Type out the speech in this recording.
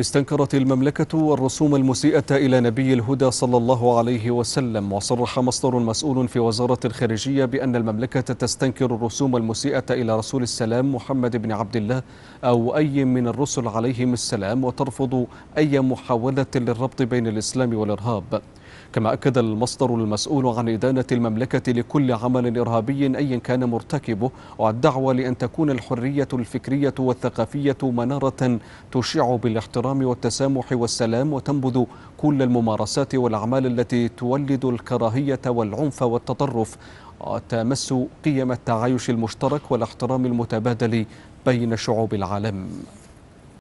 استنكرت المملكة الرسوم المسيئة إلى نبي الهدى صلى الله عليه وسلم وصرح مصدر مسؤول في وزارة الخارجية بأن المملكة تستنكر الرسوم المسيئة إلى رسول السلام محمد بن عبد الله أو أي من الرسل عليهم السلام وترفض أي محاولة للربط بين الإسلام والإرهاب كما أكد المصدر المسؤول عن إدانة المملكة لكل عمل إرهابي أيا كان مرتكبه والدعوة لأن تكون الحرية الفكرية والثقافية منارة تشع بالاحترام والتسامح والسلام وتنبذ كل الممارسات والأعمال التي تولد الكراهية والعنف والتطرف وتمس قيم التعايش المشترك والاحترام المتبادل بين شعوب العالم